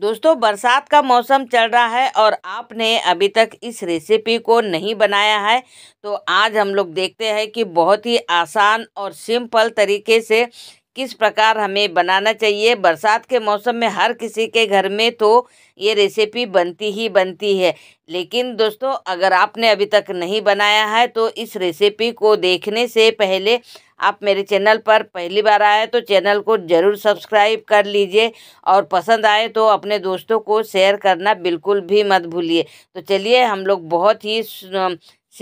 दोस्तों बरसात का मौसम चल रहा है और आपने अभी तक इस रेसिपी को नहीं बनाया है तो आज हम लोग देखते हैं कि बहुत ही आसान और सिंपल तरीके से किस प्रकार हमें बनाना चाहिए बरसात के मौसम में हर किसी के घर में तो ये रेसिपी बनती ही बनती है लेकिन दोस्तों अगर आपने अभी तक नहीं बनाया है तो इस रेसिपी को देखने से पहले आप मेरे चैनल पर पहली बार आए तो चैनल को ज़रूर सब्सक्राइब कर लीजिए और पसंद आए तो अपने दोस्तों को शेयर करना बिल्कुल भी मत भूलिए तो चलिए हम लोग बहुत ही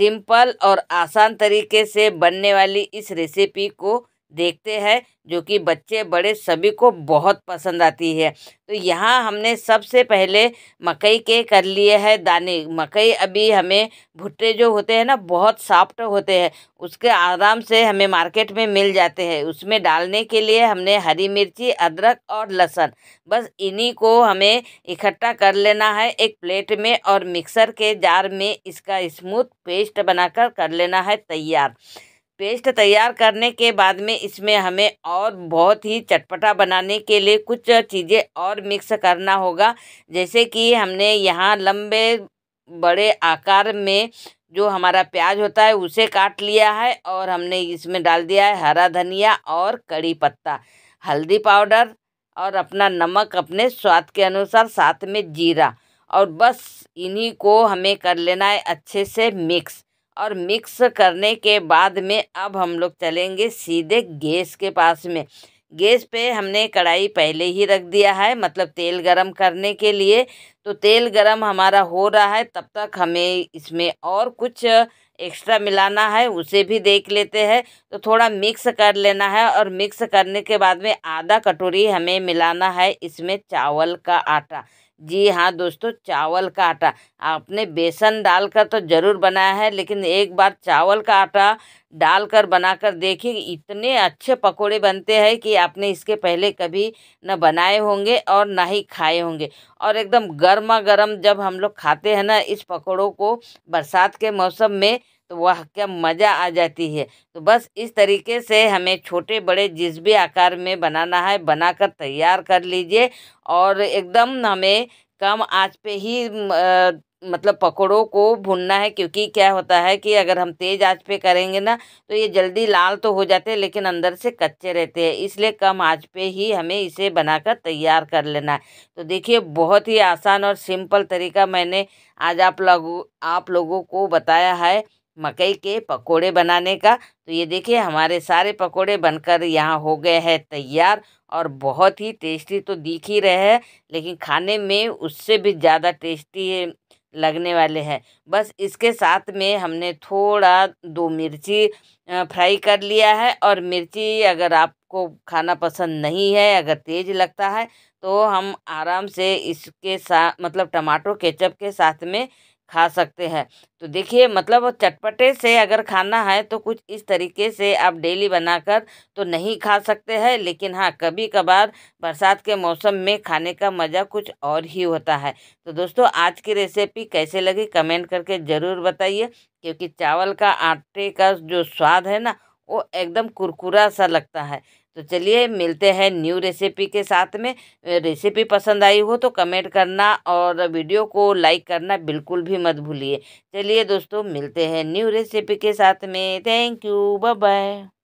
सिंपल और आसान तरीके से बनने वाली इस रेसिपी को देखते हैं जो कि बच्चे बड़े सभी को बहुत पसंद आती है तो यहाँ हमने सबसे पहले मकई के कर लिए है दाने मकई अभी हमें भुट्टे जो होते हैं ना बहुत सॉफ्ट होते हैं उसके आराम से हमें मार्केट में मिल जाते हैं उसमें डालने के लिए हमने हरी मिर्ची अदरक और लहसुन बस इन्हीं को हमें इकट्ठा कर लेना है एक प्लेट में और मिक्सर के जार में इसका स्मूथ पेस्ट बनाकर कर लेना है तैयार पेस्ट तैयार करने के बाद में इसमें हमें और बहुत ही चटपटा बनाने के लिए कुछ चीज़ें और मिक्स करना होगा जैसे कि हमने यहाँ लंबे बड़े आकार में जो हमारा प्याज होता है उसे काट लिया है और हमने इसमें डाल दिया है हरा धनिया और कड़ी पत्ता हल्दी पाउडर और अपना नमक अपने स्वाद के अनुसार साथ में जीरा और बस इन्हीं को हमें कर लेना है अच्छे से मिक्स और मिक्स करने के बाद में अब हम लोग चलेंगे सीधे गैस के पास में गैस पे हमने कढ़ाई पहले ही रख दिया है मतलब तेल गरम करने के लिए तो तेल गरम हमारा हो रहा है तब तक हमें इसमें और कुछ एक्स्ट्रा मिलाना है उसे भी देख लेते हैं तो थोड़ा मिक्स कर लेना है और मिक्स करने के बाद में आधा कटोरी हमें मिलाना है इसमें चावल का आटा जी हाँ दोस्तों चावल का आटा आपने बेसन डालकर तो ज़रूर बनाया है लेकिन एक बार चावल का आटा डालकर बनाकर देखिए इतने अच्छे पकोड़े बनते हैं कि आपने इसके पहले कभी न बनाए होंगे और ना ही खाए होंगे और एकदम गर्मा गर्म जब हम लोग खाते हैं ना इस पकौड़ों को बरसात के मौसम में तो वह क्या मज़ा आ जाती है तो बस इस तरीके से हमें छोटे बड़े जिस भी आकार में बनाना है बनाकर तैयार कर लीजिए और एकदम हमें कम आँच पे ही मतलब पकौड़ों को भूनना है क्योंकि क्या होता है कि अगर हम तेज़ आंच पे करेंगे ना तो ये जल्दी लाल तो हो जाते हैं लेकिन अंदर से कच्चे रहते हैं इसलिए कम आंच पे ही हमें इसे बनाकर तैयार कर लेना है तो देखिए बहुत ही आसान और सिंपल तरीका मैंने आज आप लोगों आप लोगों को बताया है मकई के पकोड़े बनाने का तो ये देखिए हमारे सारे पकोड़े बनकर यहाँ हो गए हैं तैयार और बहुत ही टेस्टी तो दिख ही रहे हैं लेकिन खाने में उससे भी ज़्यादा टेस्टी लगने वाले हैं बस इसके साथ में हमने थोड़ा दो मिर्ची फ्राई कर लिया है और मिर्ची अगर आपको खाना पसंद नहीं है अगर तेज़ लगता है तो हम आराम से इसके साथ मतलब टमाटो केचप के साथ में खा सकते हैं तो देखिए मतलब चटपटे से अगर खाना है तो कुछ इस तरीके से आप डेली बनाकर तो नहीं खा सकते हैं लेकिन हाँ कभी कभार बरसात के मौसम में खाने का मज़ा कुछ और ही होता है तो दोस्तों आज की रेसिपी कैसे लगी कमेंट करके ज़रूर बताइए क्योंकि चावल का आटे का जो स्वाद है ना वो एकदम कुरकुरा सा लगता है तो चलिए मिलते हैं न्यू रेसिपी के साथ में रेसिपी पसंद आई हो तो कमेंट करना और वीडियो को लाइक करना बिल्कुल भी मत भूलिए चलिए दोस्तों मिलते हैं न्यू रेसिपी के साथ में थैंक यू बाय